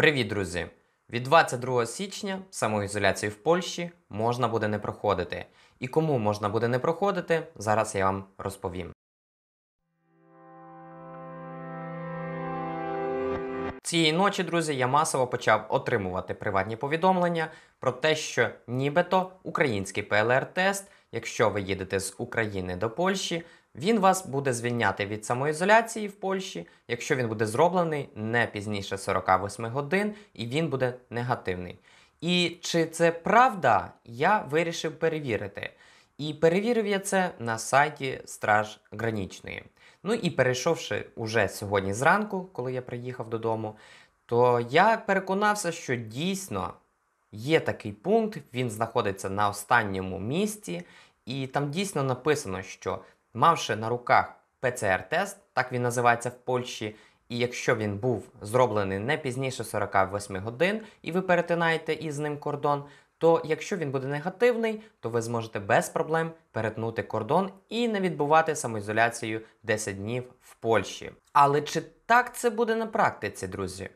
Привіт, друзі! Від 22 січня самоізоляцію в Польщі можна буде не проходити. І кому можна буде не проходити, зараз я вам розповім. Цієї ночі, друзі, я масово почав отримувати приватні повідомлення про те, що нібито український ПЛР-тест, якщо ви їдете з України до Польщі, він вас буде звільняти від самоізоляції в Польщі, якщо він буде зроблений не пізніше 48 годин, і він буде негативний. І чи це правда, я вирішив перевірити. І перевірив я це на сайті Страж Гранічної. Ну і перейшовши уже сьогодні зранку, коли я приїхав додому, то я переконався, що дійсно є такий пункт, він знаходиться на останньому місці, і там дійсно написано, що Мавши на руках ПЦР-тест, так він називається в Польщі, і якщо він був зроблений не пізніше 48 годин, і ви перетинаєте із ним кордон, то якщо він буде негативний, то ви зможете без проблем перетнути кордон і не відбувати самоізоляцію 10 днів в Польщі. Але чи так це буде на практиці, друзі?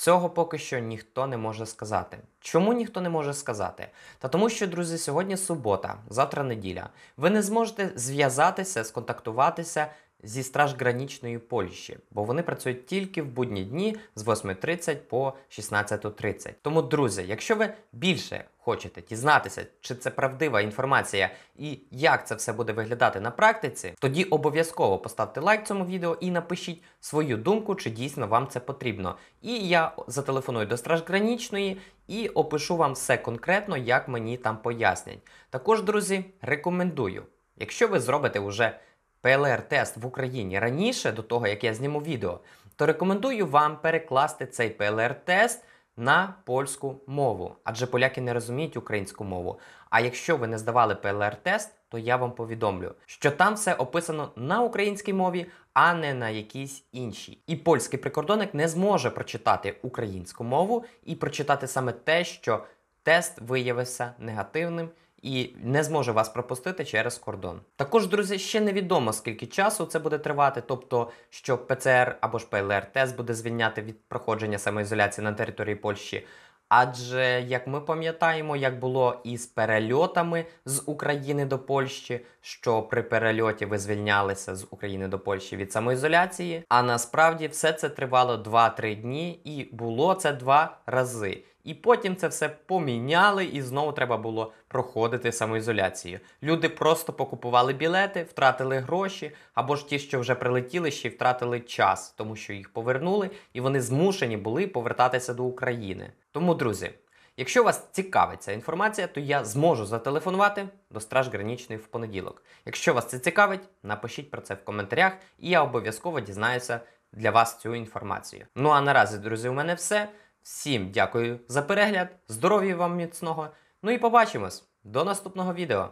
Цього поки що ніхто не може сказати. Чому ніхто не може сказати? Та тому, що, друзі, сьогодні субота, завтра неділя. Ви не зможете зв'язатися, сконтактуватися зі Стражгранічної Польщі, бо вони працюють тільки в будні дні з 8.30 по 16.30. Тому, друзі, якщо ви більше хочете дізнатися, чи це правдива інформація і як це все буде виглядати на практиці, тоді обов'язково поставте лайк цьому відео і напишіть свою думку, чи дійсно вам це потрібно. І я зателефоную до Стражгранічної і опишу вам все конкретно, як мені там пояснять. Також, друзі, рекомендую, якщо ви зробите вже. ПЛР-тест в Україні раніше, до того як я зніму відео, то рекомендую вам перекласти цей ПЛР-тест на польську мову, адже поляки не розуміють українську мову. А якщо ви не здавали ПЛР-тест, то я вам повідомлю, що там все описано на українській мові, а не на якійсь іншій. І польський прикордонник не зможе прочитати українську мову і прочитати саме те, що тест виявився негативним і не зможе вас пропустити через кордон. Також, друзі, ще невідомо скільки часу це буде тривати, тобто що ПЦР або ж ПЛР-тест буде звільняти від проходження самоізоляції на території Польщі. Адже, як ми пам'ятаємо, як було із перельотами з України до Польщі, що при перельоті ви звільнялися з України до Польщі від самоізоляції, а насправді все це тривало 2-3 дні, і було це два рази. І потім це все поміняли, і знову треба було проходити самоізоляцію. Люди просто покупували білети, втратили гроші, або ж ті, що вже прилетіли, ще й втратили час, тому що їх повернули, і вони змушені були повертатися до України. Тому, друзі, якщо вас цікавить ця інформація, то я зможу зателефонувати до Страж Гранічної в понеділок. Якщо вас це цікавить, напишіть про це в коментарях, і я обов'язково дізнаюся для вас цю інформацію. Ну а наразі, друзі, у мене все. Всім дякую за перегляд, здоров'я вам міцного! Ну і побачимось до наступного відео!